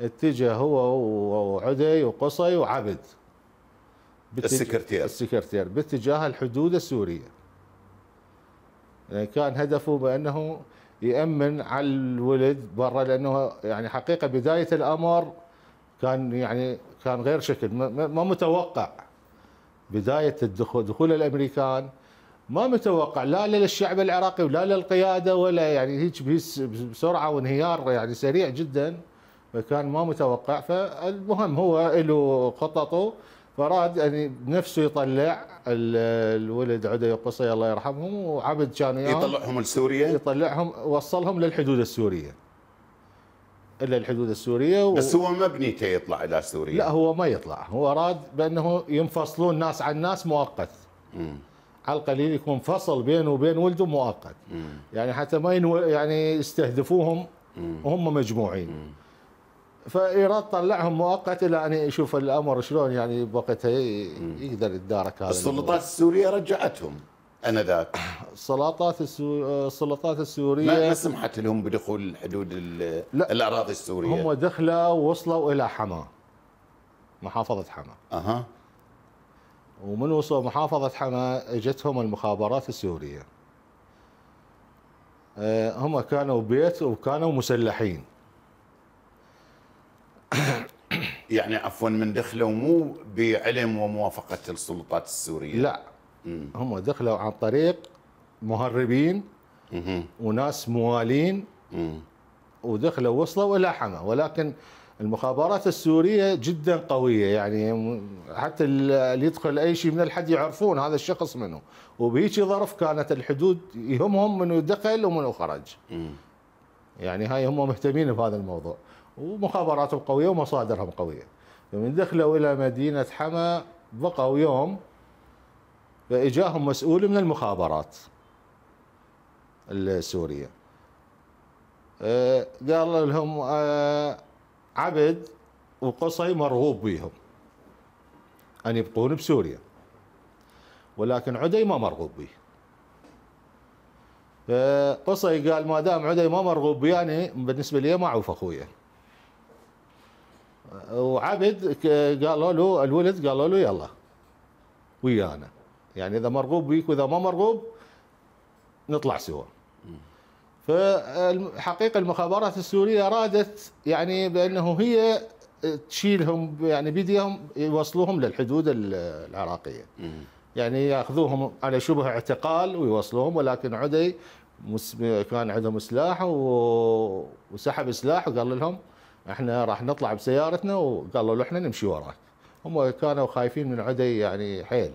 اتجه هو وعدي وقصي وعبد السكرتير السكرتير باتجاه الحدود السوريه يعني كان هدفه بانه يامن على الولد برا لانه يعني حقيقه بدايه الامر كان يعني كان غير شكل ما متوقع بدايه الدخول دخول الامريكان ما متوقع لا للشعب العراقي ولا للقياده ولا يعني هيك بسرعه وانهيار يعني سريع جدا فكان ما متوقع فالمهم هو له خططه فراد يعني بنفسه يطلع الولد عدي القصي الله يرحمهم وعبد كان يطلعهم لسوريا يطلعهم وصلهم للحدود السوريه الى الحدود السوريه و... بس هو ما بنيته يطلع الى سوريا لا هو ما يطلع هو راد بانه ينفصلون ناس عن ناس مؤقت مم. على القليل يكون فصل بينه وبين ولده مؤقت مم. يعني حتى ما ينو... يعني يستهدفوهم وهم مجموعين مم. فايران طلعهم مؤقت الى ان يشوف الامر شلون يعني بوقتها يقدر يتدارك هذا السلطات السوريه رجعتهم انذاك السلطات السلطات السوريه ما, سمحت لهم بدخول الحدود الاراضي السوريه هم دخلوا ووصلوا الى حما محافظه حما اها ومن وصلوا محافظه حما اجتهم المخابرات السوريه آه، هم كانوا بيت وكانوا مسلحين يعني عفوا من دخلوا مو بعلم وموافقه السلطات السوريه لا مم. هم دخلوا عن طريق مهربين مم. وناس موالين مم. ودخلوا وصلوا الى حما ولكن المخابرات السوريه جدا قويه يعني حتى اللي يدخل اي شيء من الحد يعرفون هذا الشخص منه وبهيك ظرف كانت الحدود يهمهم منو دخل ومنو خرج يعني هاي هم مهتمين بهذا الموضوع ومخابراتهم قوية ومصادرهم قوية فمن دخلوا إلى مدينة حما بقوا يوم فإجاهم مسؤول من المخابرات السورية آه، قال لهم آه، عبد وقصي مرغوب بهم أن يبقون بسوريا ولكن عدي ما مرغوب به فقصي آه، قال ما دام عدي ما مرغوب بي يعني بالنسبة لي ما أعوف أخويا وعبد قالوا له الولد قالوا له يلا ويانا يعني اذا مرغوب بيك واذا ما مرغوب نطلع سوا فالحقيقه المخابرات السوريه ارادت يعني بانه هي تشيلهم يعني بيديهم يوصلوهم للحدود العراقيه يعني ياخذوهم على شبه اعتقال ويوصلوهم ولكن عدي كان عندهم سلاح وسحب سلاح وقال لهم احنا راح نطلع بسيارتنا وقالوا له احنا نمشي وراك هم كانوا خايفين من عدي يعني حيل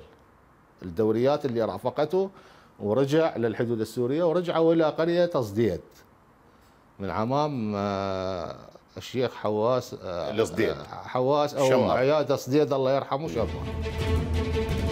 الدوريات اللي رافقته ورجع للحدود السوريه ورجعوا الى قريه تصديد من عمام آه، الشيخ حواس آه، الصديد حواس او عياد تصديد الله يرحمه شبه